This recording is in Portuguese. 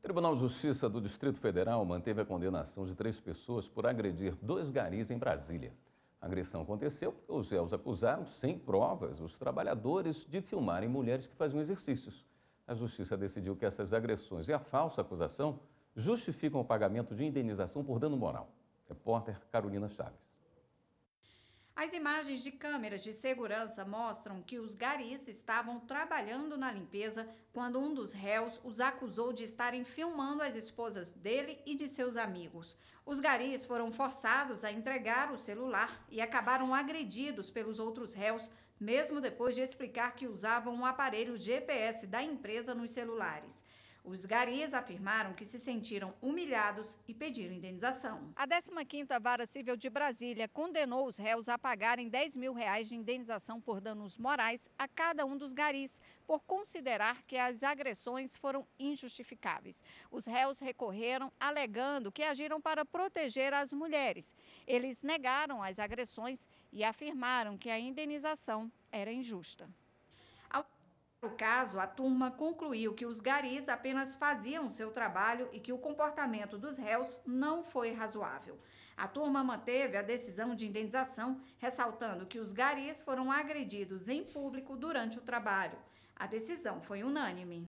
O Tribunal de Justiça do Distrito Federal manteve a condenação de três pessoas por agredir dois garis em Brasília. A agressão aconteceu porque os réus acusaram, sem provas, os trabalhadores de filmarem mulheres que faziam exercícios. A Justiça decidiu que essas agressões e a falsa acusação justificam o pagamento de indenização por dano moral. Repórter Carolina Chaves. As imagens de câmeras de segurança mostram que os garis estavam trabalhando na limpeza quando um dos réus os acusou de estarem filmando as esposas dele e de seus amigos. Os garis foram forçados a entregar o celular e acabaram agredidos pelos outros réus, mesmo depois de explicar que usavam um aparelho GPS da empresa nos celulares. Os garis afirmaram que se sentiram humilhados e pediram indenização. A 15ª Vara Civil de Brasília condenou os réus a pagarem 10 mil reais de indenização por danos morais a cada um dos garis, por considerar que as agressões foram injustificáveis. Os réus recorreram alegando que agiram para proteger as mulheres. Eles negaram as agressões e afirmaram que a indenização era injusta. No caso, a turma concluiu que os garis apenas faziam seu trabalho e que o comportamento dos réus não foi razoável. A turma manteve a decisão de indenização, ressaltando que os garis foram agredidos em público durante o trabalho. A decisão foi unânime.